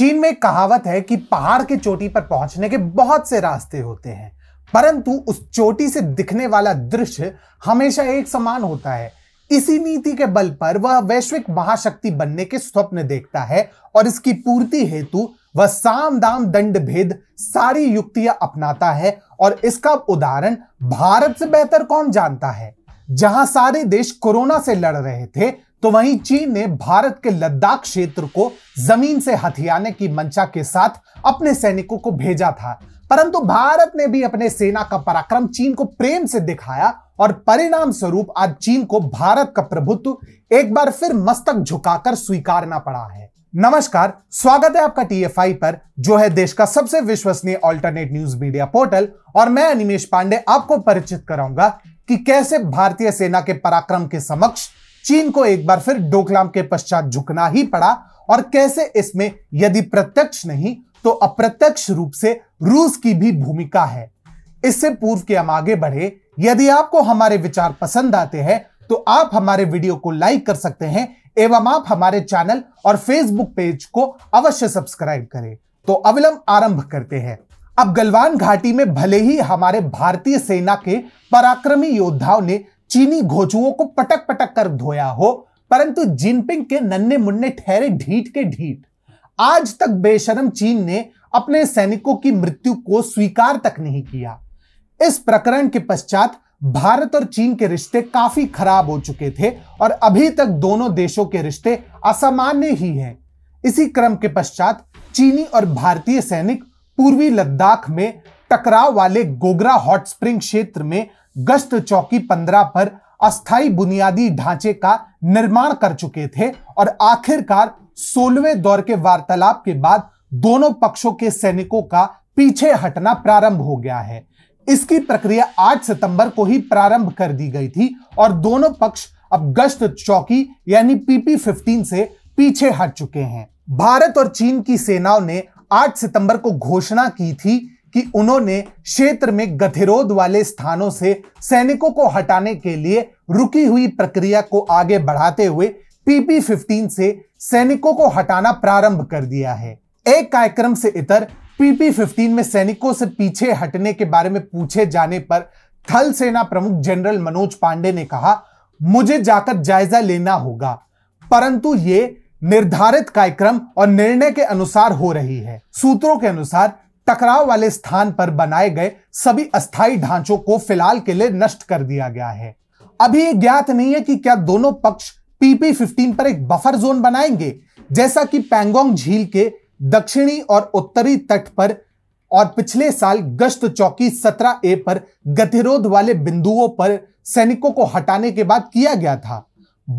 चीन में कहावत है कि पहाड़ के चोटी पर पहुंचने के बहुत से रास्ते होते हैं परंतु उस चोटी से दिखने वाला दृश्य हमेशा एक समान होता है इसी नीति के बल पर वह वैश्विक महाशक्ति बनने के स्वप्न देखता है और इसकी पूर्ति हेतु वह साम दाम दंड भेद सारी युक्तियां अपनाता है और इसका उदाहरण भारत से बेहतर कौन जानता है जहां सारे देश कोरोना से लड़ रहे थे तो वहीं चीन ने भारत के लद्दाख क्षेत्र को जमीन से हथियाने की मंशा के साथ अपने सैनिकों को भेजा था परंतु भारत ने भी अपने सेना का पराक्रम चीन को प्रेम से दिखाया और परिणाम स्वरूप आज चीन को भारत का प्रभुत्व एक बार फिर मस्तक झुकाकर स्वीकारना पड़ा है नमस्कार स्वागत है आपका टीएफआई पर जो है देश का सबसे विश्वसनीय ऑल्टरनेट न्यूज मीडिया पोर्टल और मैं अनिमेश पांडे आपको परिचित कराऊंगा कि कैसे भारतीय सेना के पराक्रम के समक्ष चीन को एक बार फिर डोकलाम के पश्चात झुकना ही पड़ा और कैसे इसमें यदि प्रत्यक्ष नहीं तो अप्रत्यक्ष रूप से रूस की भी भूमिका है इससे पूर्व के हम आगे बढ़े यदि आपको हमारे विचार पसंद आते हैं तो आप हमारे वीडियो को लाइक कर सकते हैं एवं आप हमारे चैनल और फेसबुक पेज को अवश्य सब्सक्राइब करें तो अविलंब आरंभ करते हैं अब गलवान घाटी में भले ही हमारे भारतीय सेना के पराक्रमी योद्धाओं ने चीनी घोचुओं को पटक पटक कर धोया हो परंतु जिनपिंग के नन्ने मुन्ने ठहरे ढीठ के ढीठ आज तक बेशरम चीन ने अपने सैनिकों की मृत्यु को स्वीकार तक नहीं किया इस प्रकरण के पश्चात भारत और चीन के रिश्ते काफी खराब हो चुके थे और अभी तक दोनों देशों के रिश्ते असामान्य ही हैं। इसी क्रम के पश्चात चीनी और भारतीय सैनिक पूर्वी लद्दाख में टकराव वाले गोगरा हॉट स्प्रिंग क्षेत्र में गश्त चौकी पंद्रह पर अस्थाई बुनियादी ढांचे का निर्माण कर चुके थे और आखिरकार सोलहवें दौर के वार्तालाप के बाद दोनों पक्षों के सैनिकों का पीछे हटना प्रारंभ हो गया है इसकी प्रक्रिया 8 सितंबर को ही प्रारंभ कर दी गई थी और दोनों पक्ष अब गश्त चौकी यानी पीपी 15 से पीछे हट चुके हैं भारत और चीन की सेनाओं ने 8 सितंबर को घोषणा की थी कि उन्होंने क्षेत्र में गतिरोध वाले स्थानों से सैनिकों को हटाने के लिए रुकी हुई प्रक्रिया को आगे बढ़ाते हुए पीपी 15 से सैनिकों को हटाना प्रारंभ कर दिया है एक कार्यक्रम से इतर पीपी 15 में सैनिकों से पीछे हटने के बारे में पूछे जाने पर थल सेना प्रमुख जनरल मनोज पांडे ने कहा मुझे जाकर जायजा लेना होगा परंतु ये निर्धारित कार्यक्रम और निर्णय के अनुसार हो रही है सूत्रों के अनुसार टकराव वाले स्थान पर बनाए गए सभी अस्थायी ढांचों को फिलहाल के लिए नष्ट कर दिया गया है अभी यह ज्ञात नहीं है कि क्या दोनों पक्ष पीपी फिफ्टीन पर एक बफर जोन बनाएंगे जैसा कि पैंगोंग झील के दक्षिणी और उत्तरी तट पर और पिछले साल गश्त चौकी 17 ए पर गतिरोध वाले बिंदुओं पर सैनिकों को हटाने के बाद किया गया था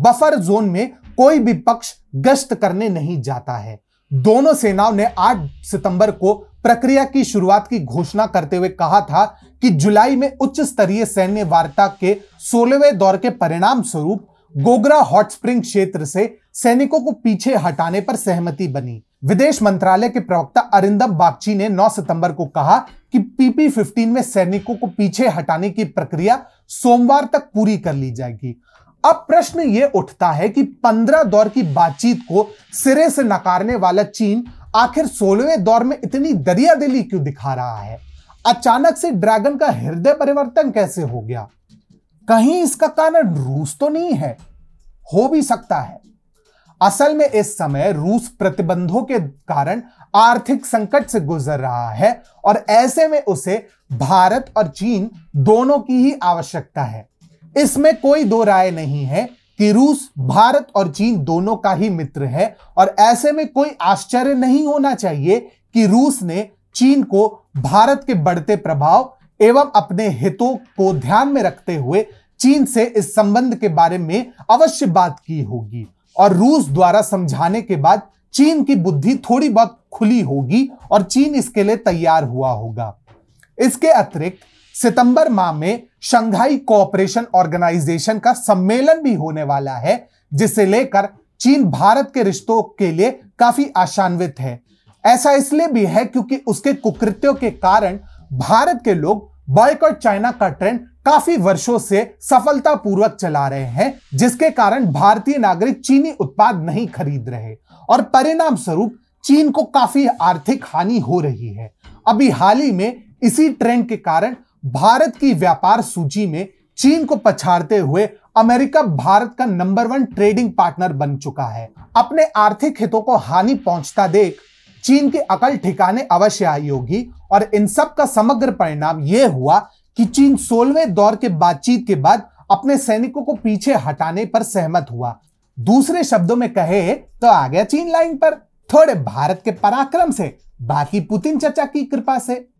बफर जोन में कोई भी पक्ष गश्त करने नहीं जाता है दोनों सेनाओं ने 8 सितंबर को प्रक्रिया की शुरुआत की घोषणा करते हुए कहा था कि जुलाई में उच्च स्तरीय सैन्य वार्ता के सोलहवें दौर के परिणाम स्वरूप गोगरा हॉट स्प्रिंग क्षेत्र से सैनिकों को पीछे हटाने पर सहमति बनी विदेश मंत्रालय के प्रवक्ता अरिंदम बागची ने 9 सितंबर को कहा कि पीपी 15 में सैनिकों को पीछे हटाने की प्रक्रिया सोमवार तक पूरी कर ली जाएगी अब प्रश्न ये उठता है कि 15 दौर की बातचीत को सिरे से नकारने वाला चीन आखिर सोलहवें दौर में इतनी दरिया दिली क्यों दिखा रहा है अचानक से ड्रैगन का हृदय परिवर्तन कैसे हो गया कहीं इसका कारण रूस तो नहीं है हो भी सकता है असल में इस समय रूस प्रतिबंधों के कारण आर्थिक संकट से गुजर रहा है और ऐसे में उसे भारत और चीन दोनों की ही आवश्यकता है इसमें कोई दो राय नहीं है कि रूस भारत और चीन दोनों का ही मित्र है और ऐसे में कोई आश्चर्य नहीं होना चाहिए कि रूस ने चीन को भारत के बढ़ते प्रभाव एवं अपने हितों को ध्यान में रखते हुए चीन से इस संबंध के बारे में अवश्य बात की होगी और रूस द्वारा समझाने के बाद चीन की बुद्धि थोड़ी बहुत खुली होगी और चीन इसके लिए तैयार हुआ होगा इसके अतिरिक्त सितंबर माह में शंघाई कोऑपरेशन ऑर्गेनाइजेशन का सम्मेलन भी होने वाला है जिसे लेकर चीन भारत के रिश्तों के लिए काफी आशान्वित है ऐसा इसलिए भी है क्योंकि उसके कुकृत्यों के कारण भारत के लोग बॉयकॉट चाइना का ट्रेंड काफी वर्षों से सफलतापूर्वक चला रहे हैं जिसके कारण भारतीय नागरिक चीनी उत्पाद नहीं खरीद रहे और परिणाम स्वरूप चीन को काफी आर्थिक हानि हो रही है अभी हाल ही में इसी ट्रेंड के कारण भारत की व्यापार सूची में चीन को पछाड़ते हुए अमेरिका भारत का नंबर वन ट्रेडिंग पार्टनर बन चुका है अपने आर्थिक हितों को हानि पहुंचता देख चीन की अकल ठिकाने अवश्य आई होगी और इन सब का समग्र परिणाम यह हुआ कि चीन सोलवे दौर के बातचीत के बाद अपने सैनिकों को पीछे हटाने पर सहमत हुआ दूसरे शब्दों में कहे तो आ गया चीन लाइन पर थोड़े भारत के पराक्रम से बाकी पुतिन चचा की कृपा से